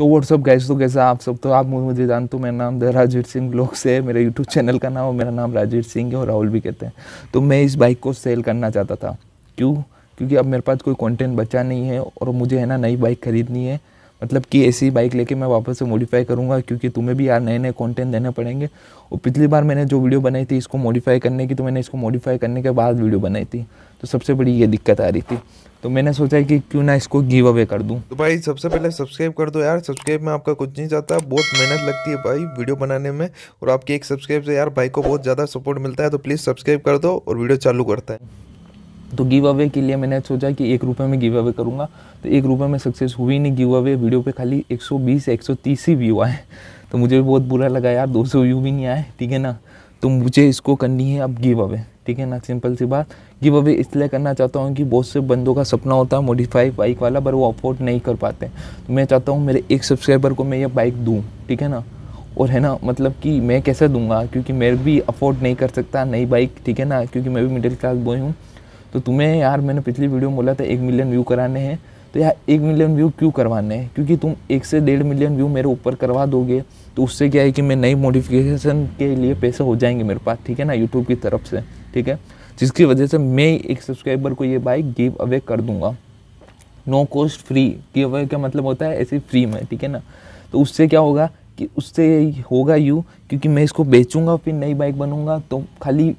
तो WhatsApp gas तो कैसा आप सब तो आप मुझे जानते हो मेरा नाम राजवीर सिंह ब्लॉग से मेरा यूट्यूब चैनल का नाम और मेरा नाम राजवीर सिंह है और राहुल भी कहते हैं तो मैं इस बाइक को सेल करना चाहता था क्यों क्योंकि अब मेरे पास कोई कंटेंट बचा नहीं है और मुझे है ना नई बाइक ख़रीदनी है मतलब कि ऐसी बाइक लेके मैं वापस से मॉडिफाई करूँगा क्योंकि तुम्हें भी यार नए नए कंटेंट देने पड़ेंगे और पिछली बार मैंने जो वीडियो बनाई थी इसको मॉडिफाई करने की तो मैंने इसको मॉडिफाई करने के बाद वीडियो बनाई थी तो सबसे बड़ी ये दिक्कत आ रही थी तो मैंने सोचा कि क्यों ना इसको गिव अवे कर दूँ तो भाई सबसे पहले सब्सक्राइब कर दो यार सब्सक्राइब में आपका कुछ नहीं जाता बहुत मेहनत लगती है भाई वीडियो बनाने में और आपके एक सब्सक्राइब से यार भाई को बहुत ज़्यादा सपोर्ट मिलता है तो प्लीज़ सब्सक्राइब कर दो और वीडियो चालू करता है तो गिव अवे के लिए मैंने सोचा कि एक रुपये में गिव अवे करूँगा तो एक रुपये में सक्सेस हुई नहीं गिव अवे वीडियो पे खाली 120 130 ही व्यू आए तो मुझे भी बहुत बुरा लगा यार 200 व्यू भी नहीं आए ठीक है ना तो मुझे इसको करनी है अब गिव अवे ठीक है ना सिंपल सी बात गिव अवे इसलिए करना चाहता हूँ कि बहुत से बंदों का सपना होता है मॉडिफाई बाइक वाला पर वो अफोर्ड नहीं कर पाते तो मैं चाहता हूँ मेरे एक सब्सक्राइबर को मैं ये बाइक दूँ ठीक है ना और है ना मतलब कि मैं कैसे दूंगा क्योंकि मैं भी अफोर्ड नहीं कर सकता नई बाइक ठीक है ना क्योंकि मैं भी मिडिल क्लास बॉय हूँ तो तुम्हें यार मैंने पिछली वीडियो में बोला था एक मिलियन व्यू कराने हैं तो यार एक मिलियन व्यू क्यों करवाने हैं क्योंकि तुम एक से डेढ़ मिलियन व्यू मेरे ऊपर करवा दोगे तो उससे क्या है कि मैं नई मोडिफिकेशन के लिए पैसे हो जाएंगे मेरे पास ठीक है ना यूट्यूब की तरफ से ठीक है जिसकी वजह से मैं एक सब्सक्राइबर को ये बाइक गिव अवे कर दूंगा no cost free give away का मतलब होता है ऐसे फ्री में ठीक है ना तो उससे क्या होगा कि उससे होगा यू क्योंकि मैं इसको बेचूंगा फिर नई बाइक बनूंगा तो खाली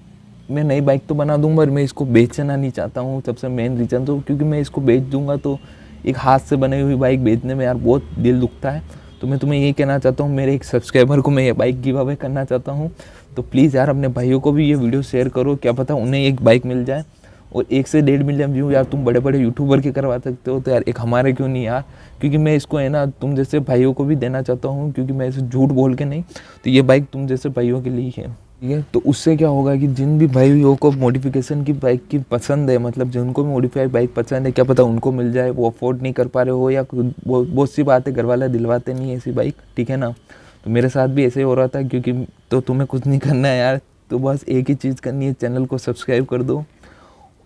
मैं नई बाइक तो बना दूंगा और मैं इसको बेचना नहीं चाहता हूँ सबसे मेन रीज़न तो क्योंकि मैं इसको बेच दूंगा तो एक हाथ से बनी हुई बाइक बेचने में यार बहुत दिल दुखता है तो मैं तुम्हें ये कहना चाहता हूँ मेरे एक सब्सक्राइबर को मैं ये बाइक गिव अवे करना चाहता हूँ तो प्लीज़ यार अपने भाइयों को भी ये वीडियो शेयर करो क्या पता उन्हें एक बाइक मिल जाए और एक से डेढ़ मिलियन व्यू यार तुम बड़े बड़े यूट्यूबर के करवा सकते हो तो यार एक हमारे क्यों नहीं यार क्योंकि मैं इसको है ना तुम जैसे भाइयों को भी देना चाहता हूँ क्योंकि मैं इसे झूठ बोल के नहीं तो ये बाइक तुम जैसे भाइयों के लिए है ठीक है तो उससे क्या होगा कि जिन भी भाइयों को मॉडिफिकेशन की बाइक की पसंद है मतलब जिनको भी मॉडिफाइड बाइक पसंद है क्या पता उनको मिल जाए वो अफोर्ड नहीं कर पा रहे हो या बहुत सी बात है घर वाला दिलवाते नहीं है ऐसी बाइक ठीक है ना तो मेरे साथ भी ऐसे ही हो रहा था क्योंकि तो तुम्हें कुछ नहीं करना है यार तो बस एक ही चीज़ करनी है चैनल को सब्सक्राइब कर दो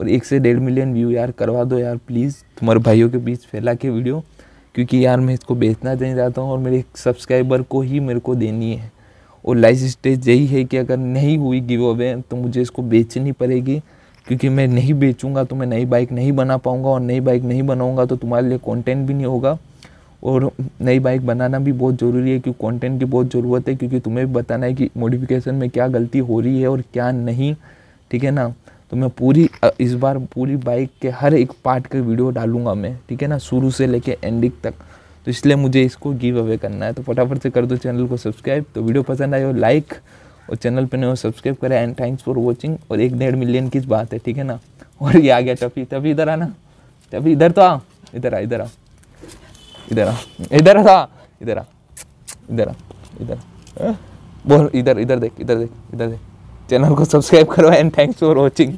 और एक से डेढ़ मिलियन व्यू यार करवा दो यार प्लीज़ तुम्हारे भाइयों के बीच फैला के वीडियो क्योंकि यार मैं इसको बेचना नहीं चाहता हूँ और मेरे सब्सक्राइबर को ही मेरे को देनी है और लाइफ स्टेज यही है कि अगर नहीं हुई गिव अवे तो मुझे इसको बेचनी पड़ेगी क्योंकि मैं नहीं बेचूंगा तो मैं नई बाइक नहीं बना पाऊंगा और नई बाइक नहीं बनाऊंगा तो तुम्हारे लिए कंटेंट भी नहीं होगा और नई बाइक बनाना भी बहुत ज़रूरी है क्योंकि कंटेंट की बहुत ज़रूरत है क्योंकि तुम्हें भी बताना है कि मॉडिफिकेशन में क्या गलती हो रही है और क्या नहीं ठीक है ना तो मैं पूरी इस बार पूरी बाइक के हर एक पार्ट का वीडियो डालूंगा मैं ठीक है ना शुरू से लेके एंडिंग तक तो इसलिए मुझे इसको गिव अवे करना है तो फटाफट से कर दो चैनल को सब्सक्राइब तो वीडियो पसंद आए हो लाइक और चैनल पर नहीं हो सब्सक्राइब करें एंड थैंक्स फॉर वॉचिंग और एक डेढ़ मिलियन की बात है ठीक है ना और ये आ गया टफी तभी इधर आना तभी इधर तो आ इधर आ इधर आ इधर आ इधर था इधर आ इधर आ इधर बोल इधर इधर देख इधर देख इधर देख चैनल को सब्सक्राइब करो एंड थैंक्स फॉर वॉचिंग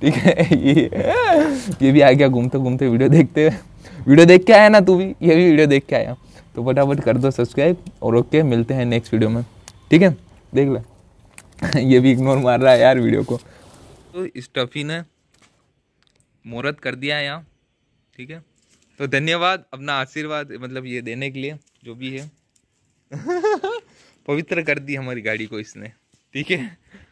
ठीक है ये ये भी आ गया घूमते घूमते वीडियो देखते हुए वीडियो देख के आया ना तू भी ये भी वीडियो देख के आया तो फटाफट कर दो सब्सक्राइब और ओके मिलते हैं नेक्स्ट वीडियो में ठीक है देख लो ये भी इग्नोर मार रहा है यार वीडियो को तो स्टफी ने मुहूर्त कर दिया है यहाँ ठीक है तो धन्यवाद अपना आशीर्वाद मतलब ये देने के लिए जो भी है पवित्र कर दी हमारी गाड़ी को इसने ठीक है